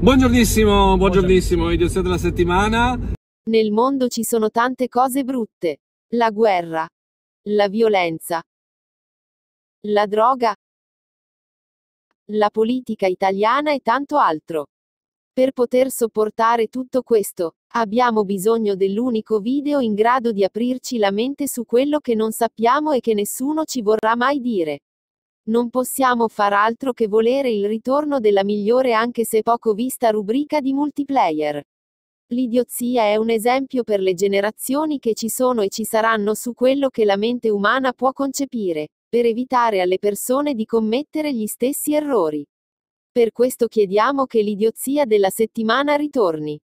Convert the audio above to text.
Buongiornissimo, buongiornissimo, idiozia della settimana. Nel mondo ci sono tante cose brutte. La guerra, la violenza, la droga, la politica italiana e tanto altro. Per poter sopportare tutto questo, abbiamo bisogno dell'unico video in grado di aprirci la mente su quello che non sappiamo e che nessuno ci vorrà mai dire non possiamo far altro che volere il ritorno della migliore anche se poco vista rubrica di multiplayer. L'idiozia è un esempio per le generazioni che ci sono e ci saranno su quello che la mente umana può concepire, per evitare alle persone di commettere gli stessi errori. Per questo chiediamo che l'idiozia della settimana ritorni.